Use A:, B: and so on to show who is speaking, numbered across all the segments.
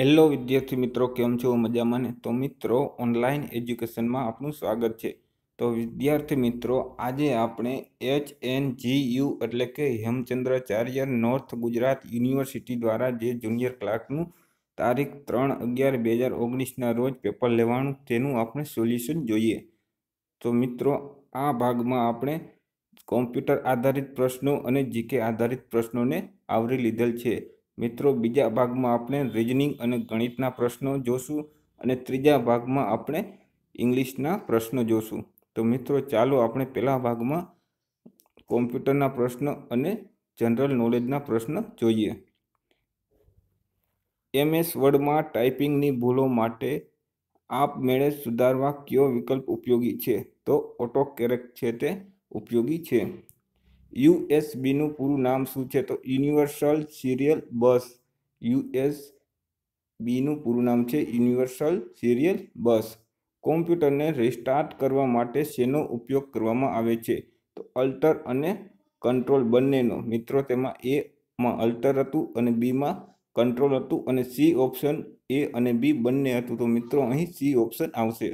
A: hello વિદ્યાર્થી મિત્રો કેમ છો મજામાં ને તો મિત્રો ઓનલાઈન એજ્યુકેશનમાં આપનું સ્વાગત છે તો વિદ્યાર્થી મિત્રો આજે આપણે એચ એન જી યુ એટલે કે હેમચંદ્રાચાર્ય નોર્થ ગુજરાત યુનિવર્સિટી દ્વારા જે જુનિયર ક્લાર્કનું તારીખ ત્રણ અગિયાર બે હજાર ઓગણીસના રોજ પેપર લેવાનું તેનું આપણે સોલ્યુશન જોઈએ તો મિત્રો આ ભાગમાં આપણે કોમ્પ્યુટર આધારિત પ્રશ્નો અને જીકે આધારિત પ્રશ્નોને આવરી લીધેલ છે મિત્રો બીજા ભાગમાં આપણે રિઝનિંગ અને ગણિતના પ્રશ્નો જોશું અને ત્રીજા ભાગમાં આપણે ઇંગ્લિશના પ્રશ્નો જોશું તો મિત્રો ચાલો આપણે પહેલા ભાગમાં કોમ્પ્યુટરના પ્રશ્નો અને જનરલ નોલેજના પ્રશ્ન જોઈએ એમએસ વર્ડમાં ટાઈપિંગની ભૂલો માટે આપમેળે સુધારવા કયો વિકલ્પ ઉપયોગી છે તો ઓટો કેરેક્ટ છે તે ઉપયોગી છે યુએસબીનું પૂરું નામ શું છે તો યુનિવર્સલ સિરિયલ બસ બીનું પૂરું નામ છે યુનિવર્સલ સિરિયલ બસ કોમ્પ્યુટરને રિસ્ટાર્ટ કરવા માટે શેનો ઉપયોગ કરવામાં આવે છે તો અલ્ટર અને કંટ્રોલ બંનેનો મિત્રો તેમાં એમાં અલ્ટર હતું અને બીમાં કંટ્રોલ હતું અને સી ઓપ્શન એ અને બી બંને હતું તો મિત્રો અહીં સી ઓપ્શન આવશે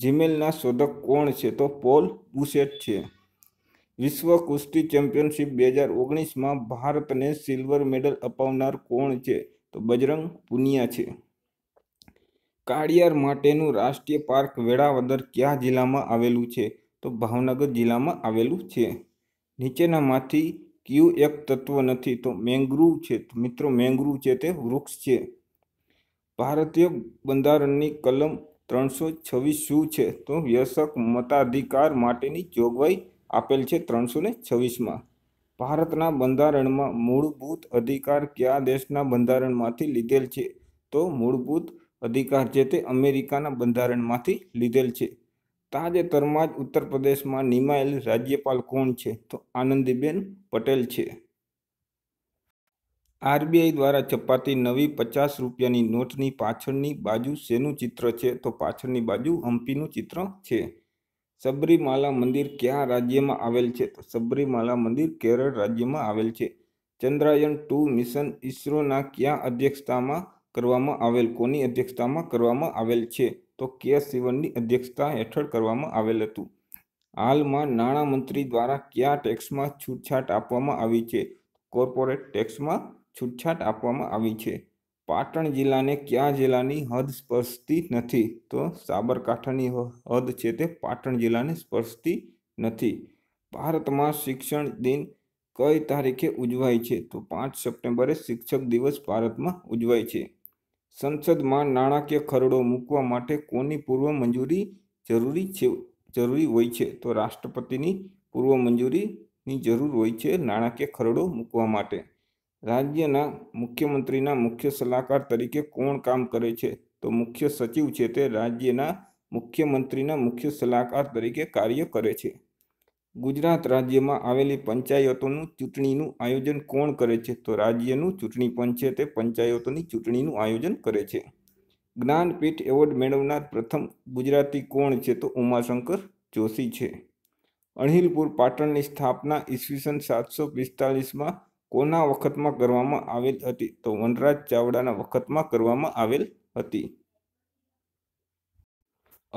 A: જીમેલના શોધક કોણ છે તો પોલ બુસેટ છે વિશ્વ કુસ્તી ચેમ્પિયનશિપ બે હજાર ઓગણીસમાં ભારતને સિલ્વર મેડલ અપાવનાર કોણ છે તો બજરંગ પુનિયા છે કાળિયાર માટેનું રાષ્ટ્રીય પાર્ક વેળાવદર કયા જિલ્લામાં આવેલું છે તો ભાવનગર જિલ્લામાં આવેલું છે નીચેનામાંથી કયું એક તત્વ નથી તો મેંગ્રુવ છે તો મિત્રો મેંગ્રુવ છે તે વૃક્ષ છે ભારતીય બંધારણની કલમ ત્રણસો છવ્વીસ શું છે તો વ્યસક મતાધિકાર માટેની જોગવાઈ આપેલ છે ત્રણસો ને છવ્વીસમાં ભારતના બંધારણમાં મૂળભૂત અધિકાર કયા દેશના બંધારણમાંથી લીધેલ છે તો મૂળભૂત અધિકાર જે તે અમેરિકાના બંધારણમાંથી લીધેલ છે તાજેતરમાં જ ઉત્તર પ્રદેશમાં નિમાયેલ રાજ્યપાલ કોણ છે તો આનંદીબેન પટેલ છે આરબીઆઈ દ્વારા છપાતી નવી પચાસ રૂપિયાની નોટની પાછળની બાજુ શેનું ચિત્ર છે તો પાછળની બાજુ હમ્પીનું ચિત્ર છે સબરીમાલા મંદિર કયા રાજ્યમાં આવેલ છે તો સબરીમાલા મંદિર કેરળ રાજ્યમાં આવેલ છે ચંદ્રાયન ટુ મિશન ઇસરોના કયા અધ્યક્ષતામાં કરવામાં આવેલ કોની અધ્યક્ષતામાં કરવામાં આવેલ છે તો કે સિવનની અધ્યક્ષતા હેઠળ કરવામાં આવેલ હતું હાલમાં નાણામંત્રી દ્વારા કયા ટેક્સમાં છૂટછાટ આપવામાં આવી છે કોર્પોરેટ ટેક્સમાં છૂટછાટ આપવામાં આવી છે પાટણ જિલ્લાને ક્યાં જિલ્લાની હદ સ્પર્શતી નથી તો સાબરકાંઠાની હદ છે તે પાટણ જિલ્લાને સ્પર્શતી નથી ભારતમાં શિક્ષણ દિન કઈ તારીખે ઉજવાય છે તો પાંચ સપ્ટેમ્બરે શિક્ષક દિવસ ભારતમાં ઉજવાય છે સંસદમાં નાણાકીય ખરડો મૂકવા માટે કોની પૂર્વ મંજૂરી જરૂરી છે જરૂરી હોય છે તો રાષ્ટ્રપતિની પૂર્વ મંજૂરીની જરૂર હોય છે નાણાકીય ખરડો મૂકવા માટે રાજ્યના મુખ્યમંત્રીના મુખ્ય સલાહકાર તરીકે કોણ કામ કરે છે તો મુખ્ય સચિવ છે તે રાજ્યના મુખ્યમંત્રીના મુખ્ય સલાહકાર તરીકે કાર્ય કરે છે ગુજરાત રાજ્યમાં આવેલી પંચાયતોનું ચૂંટણીનું આયોજન કોણ કરે છે તો રાજ્યનું ચૂંટણી પંચ છે તે પંચાયતોની ચૂંટણીનું આયોજન કરે છે જ્ઞાનપીઠ એવોર્ડ મેળવનાર પ્રથમ ગુજરાતી કોણ છે તો ઉમાશંકર જોશી છે અણહિલપુર પાટણની સ્થાપના ઈસવીસન સાતસો પિસ્તાલીસમાં કોના વખતમાં કરવામાં આવેલ હતી તો વનરાજ ચાવડાના વખતમાં કરવામાં આવેલ હતી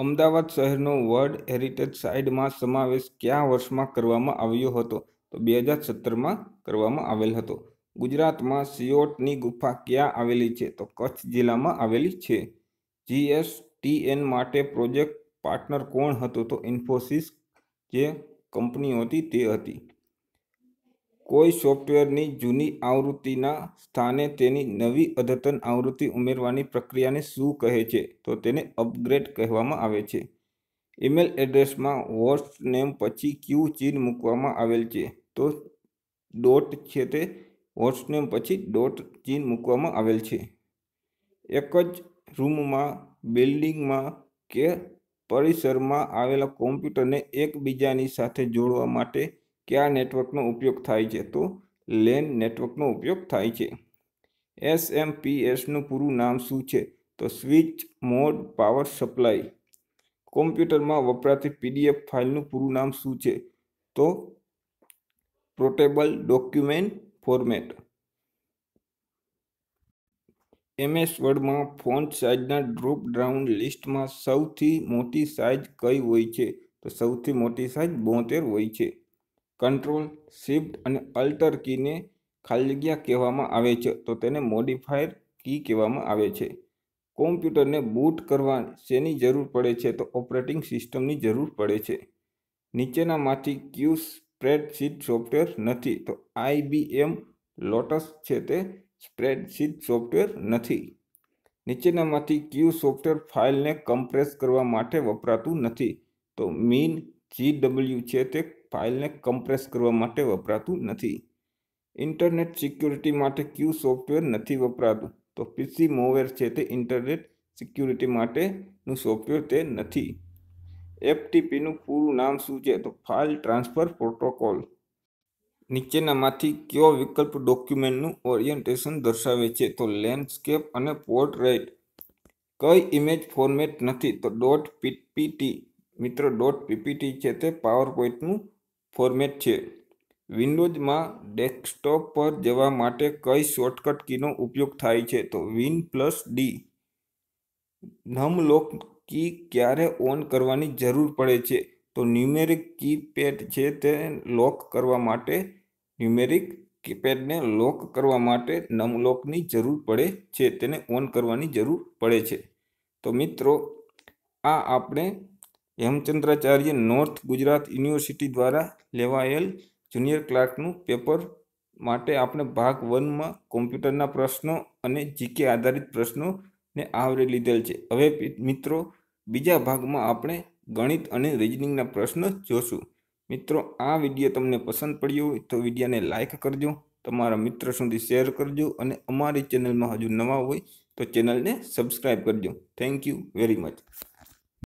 A: અમદાવાદ શહેરનો વર્લ્ડ હેરિટેજ સાઇટમાં સમાવેશ કયા વર્ષમાં કરવામાં આવ્યો હતો તો બે હજાર સત્તરમાં કરવામાં આવેલ હતો ગુજરાતમાં સિયોટની ગુફા ક્યાં આવેલી છે તો કચ્છ જિલ્લામાં આવેલી છે જીએસટીએન માટે પ્રોજેક્ટ પાર્ટનર કોણ હતો તો ઇન્ફોસિસ જે કંપનીઓ હતી તે હતી કોઈ સોફ્ટવેરની જૂની આવૃત્તિના સ્થાને તેની નવી અદ્યતન આવૃત્તિ ઉમેરવાની પ્રક્રિયાને શું કહે છે તો તેને અપગ્રેડ કહેવામાં આવે છે ઈમેલ એડ્રેસમાં હોસ્ટ નેમ પછી ક્યુ ચિહ્ન મૂકવામાં આવેલ છે તો ડોટ છે તે હોસ્ટ નેમ પછી ડોટ ચિહ્ન મૂકવામાં આવેલ છે એક જ રૂમમાં બિલ્ડિંગમાં કે પરિસરમાં આવેલા કોમ્પ્યુટરને એકબીજાની સાથે જોડવા માટે કયા નેટવર્કનો ઉપયોગ થાય છે તો લેન નેટવર્કનો ઉપયોગ થાય છે એસ એસએમપીએસનું પૂરું નામ શું છે તો સ્વિચ મોડ પાવર સપ્લાય કોમ્પ્યુટરમાં વપરાતી પીડીએફ ફાઇલનું પૂરું નામ શું છે તો પોર્ટેબલ ડોક્યુમેન્ટ ફોર્મેટ એમએસ વર્ડમાં ફોન્ટ સાઇઝના ડ્રોપ ડાઉન લિસ્ટમાં સૌથી મોટી સાઇઝ કઈ હોય છે તો સૌથી મોટી સાઇઝ બોતેર હોય છે કંટ્રોલ શિફ્ટ અને અલ્ટર કીને ખાલી જગ્યા કહેવામાં આવે છે તો તેને મોડિફાયર કી કહેવામાં આવે છે કોમ્પ્યુટરને બૂટ કરવા શેની જરૂર પડે છે તો ઓપરેટિંગ સિસ્ટમની જરૂર પડે છે નીચેનામાંથી ક્યુ સ્પ્રેડશીટ સોફ્ટવેર નથી તો આઈબીએમ લોટસ છે તે સ્પ્રેડશીટ સોફ્ટવેર નથી નીચેનામાંથી ક્યુ સોફ્ટવેર ફાઇલને કમ્પ્રેસ કરવા માટે વપરાતું નથી તો મીન જીડબલ્યુ છે તે ફાઇલને કમ્પ્રેસ કરવા માટે વપરાતું નથી ઇન્ટરનેટ સિક્યુરિટી માટે ક્યુ સોફ્ટવેર નથી વપરાતું તો પીસી મોવેર છે તે ઇન્ટરનેટ સિક્યુરિટી માટેનું સોફ્ટવેર તે નથી એફટીપીનું પૂરું નામ શું છે તો ફાઇલ ટ્રાન્સફર પ્રોટોકોલ નીચેનામાંથી કયો વિકલ્પ ડોક્યુમેન્ટનું ઓરિએન્ટેશન દર્શાવે છે તો લેન્ડસ્કેપ અને પોર્ટ પોર્ટ્રેટ કઈ ઇમેજ ફોર્મેટ નથી તો ડોટ પીપીટી મિત્રો ડોટ પીપીટી છે તે પાવર ફોર્મેટ છે વિન્ડોઝમાં ડેસ્કટોપ પર જવા માટે કઈ શોર્ટકટ કીનો ઉપયોગ થાય છે તો win plus D num lock key ક્યારે ઓન કરવાની જરૂર પડે છે તો ન્યુમેરિક કીપેડ છે તે લોક કરવા માટે ન્યુમેરિક કીપેડને લોક કરવા માટે નમ લોકની જરૂર પડે છે તેને ઓન કરવાની જરૂર પડે છે તો મિત્રો આ આપણે હેમચંદ્રાચાર્ય નોર્થ ગુજરાત યુનિવર્સિટી દ્વારા લેવાયેલ જુનિયર ક્લાર્કનું પેપર માટે આપણે ભાગ વનમાં કોમ્પ્યુટરના પ્રશ્નો અને જીકે આધારિત પ્રશ્નોને આવરી લીધેલ છે હવે મિત્રો બીજા ભાગમાં આપણે ગણિત અને રિઝનિંગના પ્રશ્નો જોશું મિત્રો આ વિડીયો તમને પસંદ પડ્યો હોય તો વિડીયોને લાઇક કરજો તમારા મિત્ર સુધી શેર કરજો અને અમારી ચેનલમાં હજુ નવા હોય તો ચેનલને સબસ્ક્રાઈબ કરજો થેન્ક યુ વેરી મચ